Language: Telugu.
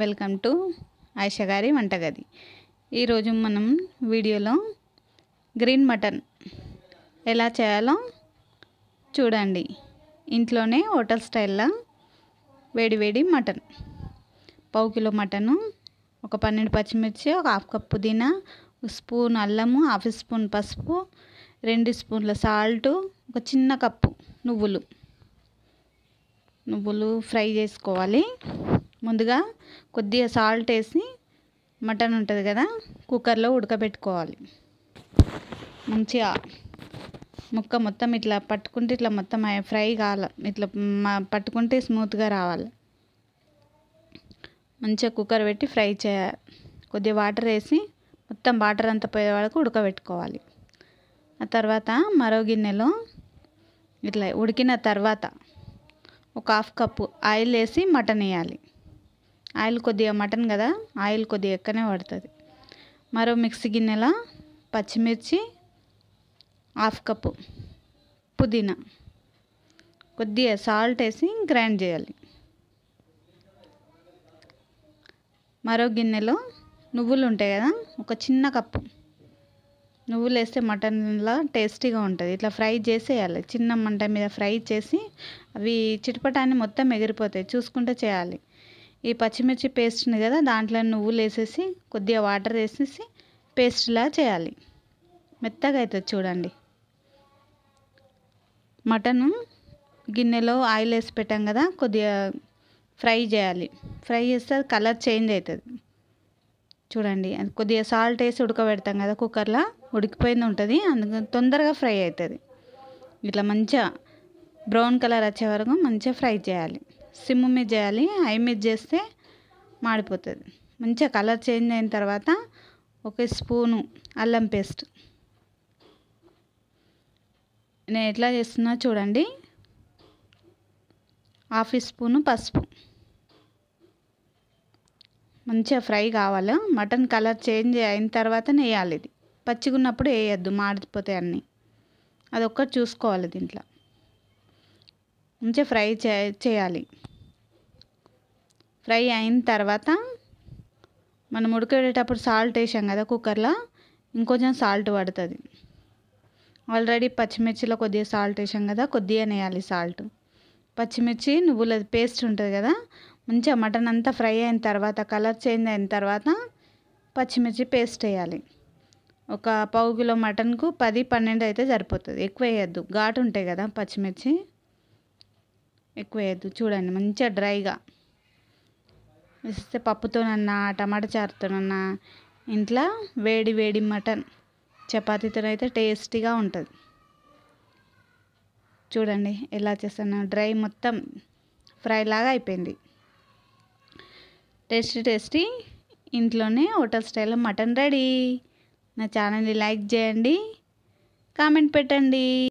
వెల్కమ్ టు ఆయిషా గారి వంటగది ఈరోజు మనం వీడియోలో గ్రీన్ మటన్ ఎలా చేయాలో చూడండి ఇంట్లోనే హోటల్ స్టైల్లో వేడివేడి మటన్ పావు కిలో మటను ఒక పన్నెండు పచ్చిమిర్చి ఒక హాఫ్ కప్ పుదీనా స్పూన్ అల్లము హాఫ్ స్పూన్ పసుపు రెండు స్పూన్ల సాల్టు ఒక చిన్న కప్పు నువ్వులు నువ్వులు ఫ్రై చేసుకోవాలి ముందుగా కొద్దిగా సాల్ట్ వేసి మటన్ ఉంటుంది కదా కుక్కర్లో ఉడకబెట్టుకోవాలి మంచిగా ముక్క మొత్తం ఇట్లా పట్టుకుంటే ఇట్లా మొత్తం ఫ్రై కావాలి ఇట్లా పట్టుకుంటే స్మూత్గా రావాలి మంచిగా కుక్కర్ పెట్టి ఫ్రై చేయాలి కొద్దిగా వాటర్ వేసి మొత్తం వాటర్ అంతా పోయే వరకు ఉడకబెట్టుకోవాలి ఆ తర్వాత మరో గిన్నెలో ఇట్లా ఉడికిన తర్వాత ఒక హాఫ్ కప్పు ఆయిల్ వేసి మటన్ వేయాలి ఆయిల్ కొద్దిగా మటన్ కదా ఆయిల్ కొద్దిగా ఎక్కనే పడుతుంది మరో మిక్సీ గిన్నెలో పచ్చిమిర్చి హాఫ్ కప్పు పుదీనా కొద్దిగా సాల్ట్ వేసి గ్రైండ్ చేయాలి మరో గిన్నెలో నువ్వులు ఉంటాయి కదా ఒక చిన్న కప్పు నువ్వులు వేస్తే మటన్లా టేస్టీగా ఉంటుంది ఇట్లా ఫ్రై చేసేయాలి చిన్న మంట మీద ఫ్రై చేసి అవి చిటపటాన్ని మొత్తం ఎగిరిపోతాయి చూసుకుంటూ చేయాలి ఈ పచ్చిమిర్చి పేస్ట్ ఉంది కదా దాంట్లో నువ్వులు వేసేసి కొద్దిగా వాటర్ వేసేసి పేస్ట్లా చేయాలి మెత్తగా అవుతుంది చూడండి మటను గిన్నెలో ఆయిల్ వేసి పెట్టాం కదా కొద్దిగా ఫ్రై చేయాలి ఫ్రై చేస్తే కలర్ చేంజ్ అవుతుంది చూడండి కొద్దిగా సాల్ట్ వేసి ఉడకబెడతాం కదా కుక్కర్లో ఉడికిపోయింది ఉంటుంది అందుకు తొందరగా ఫ్రై అవుతుంది ఇట్లా మంచిగా బ్రౌన్ కలర్ వచ్చే వరకు మంచిగా ఫ్రై చేయాలి సిమ్ మీద చేయాలి హై మీద చేస్తే మాడిపోతుంది మంచిగా కలర్ చేంజ్ అయిన తర్వాత ఒక స్పూను అల్లం పేస్ట్ నేను ఎట్లా చేస్తున్నా చూడండి హాఫ్ స్పూను పసుపు మంచిగా ఫ్రై కావాలి మటన్ కలర్ చేంజ్ అయిన తర్వాత వేయాలి ఇది పచ్చిగున్నప్పుడు వేయద్దు మాడిపోతే అన్నీ అదొక్కటి చూసుకోవాలి దీంట్లో మంచిగా ఫ్రై చే చేయాలి ఫ్రై అయిన తర్వాత మనం ఉడకబెట్టేటప్పుడు సాల్ట్ వేసాం కదా కుక్కర్లో ఇంకొంచెం సాల్ట్ పడుతుంది ఆల్రెడీ పచ్చిమిర్చిలో కొద్దిగా సాల్ట్ వేసాం కదా కొద్దిగా వేయాలి సాల్ట్ పచ్చిమిర్చి నువ్వుల పేస్ట్ ఉంటుంది కదా మంచిగా మటన్ అంతా ఫ్రై అయిన తర్వాత కలర్ చేంజ్ అయిన తర్వాత పచ్చిమిర్చి పేస్ట్ వేయాలి ఒక పావు కిలో మటన్కు పది పన్నెండు అయితే సరిపోతుంది ఎక్కువ వేయద్దు ఘాటు ఉంటాయి కదా పచ్చిమిర్చి ఎక్కువ వేయద్దు చూడండి మంచిగా డ్రైగా వేస్తే పప్పుతోనన్నా టమాటా చారుతోనన్నా ఇంట్లో వేడి వేడి మటన్ చపాతీతోనైతే టేస్టీగా ఉంటుంది చూడండి ఎలా చేస్తాను డ్రై మొత్తం ఫ్రై లాగా అయిపోయింది టేస్టీ టేస్టీ ఇంట్లోనే హోటల్ స్టైల్లో మటన్ రెడీ నా ఛానల్ని లైక్ చేయండి కామెంట్ పెట్టండి